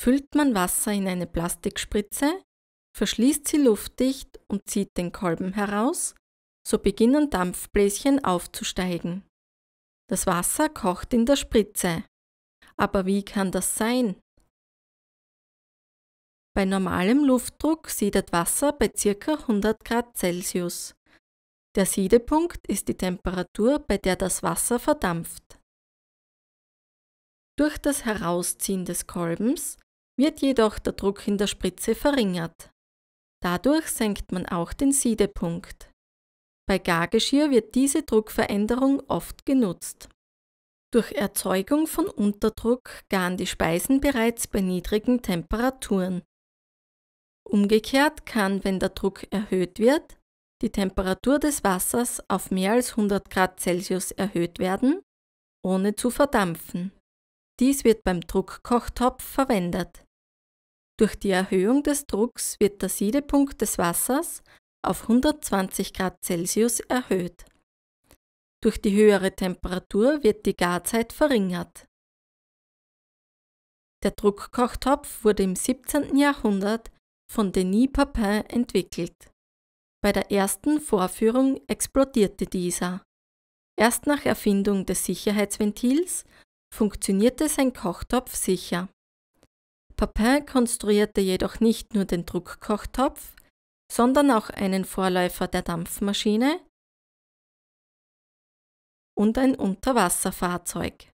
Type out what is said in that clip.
Füllt man Wasser in eine Plastikspritze, verschließt sie luftdicht und zieht den Kolben heraus, so beginnen Dampfbläschen aufzusteigen. Das Wasser kocht in der Spritze. Aber wie kann das sein? Bei normalem Luftdruck siedet Wasser bei ca. 100 Grad Celsius. Der Siedepunkt ist die Temperatur, bei der das Wasser verdampft. Durch das Herausziehen des Kolbens wird jedoch der Druck in der Spritze verringert. Dadurch senkt man auch den Siedepunkt. Bei Gargeschirr wird diese Druckveränderung oft genutzt. Durch Erzeugung von Unterdruck garen die Speisen bereits bei niedrigen Temperaturen. Umgekehrt kann, wenn der Druck erhöht wird, die Temperatur des Wassers auf mehr als 100 Grad Celsius erhöht werden, ohne zu verdampfen. Dies wird beim Druckkochtopf verwendet. Durch die Erhöhung des Drucks wird der Siedepunkt des Wassers auf 120 Grad Celsius erhöht. Durch die höhere Temperatur wird die Garzeit verringert. Der Druckkochtopf wurde im 17. Jahrhundert von Denis Papin entwickelt. Bei der ersten Vorführung explodierte dieser. Erst nach Erfindung des Sicherheitsventils funktionierte sein Kochtopf sicher. Papin konstruierte jedoch nicht nur den Druckkochtopf, sondern auch einen Vorläufer der Dampfmaschine und ein Unterwasserfahrzeug.